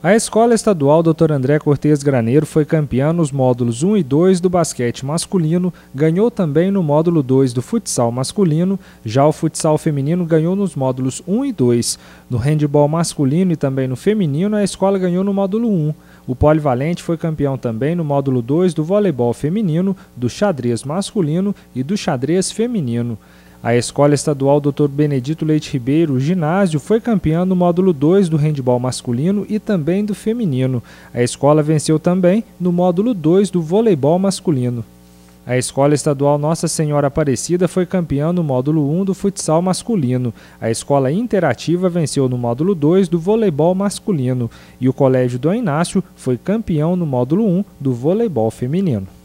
A Escola Estadual Dr. André Cortes Graneiro foi campeã nos módulos 1 e 2 do basquete masculino, ganhou também no módulo 2 do futsal masculino, já o futsal feminino ganhou nos módulos 1 e 2. No handebol masculino e também no feminino, a escola ganhou no módulo 1. O polivalente foi campeão também no módulo 2 do voleibol feminino, do xadrez masculino e do xadrez feminino. A Escola Estadual Dr. Benedito Leite Ribeiro, ginásio, foi campeã no módulo 2 do handebol masculino e também do feminino. A escola venceu também no módulo 2 do voleibol masculino. A Escola Estadual Nossa Senhora Aparecida foi campeã no módulo 1 do futsal masculino. A Escola Interativa venceu no módulo 2 do voleibol masculino. E o Colégio Dom Inácio foi campeão no módulo 1 do voleibol feminino.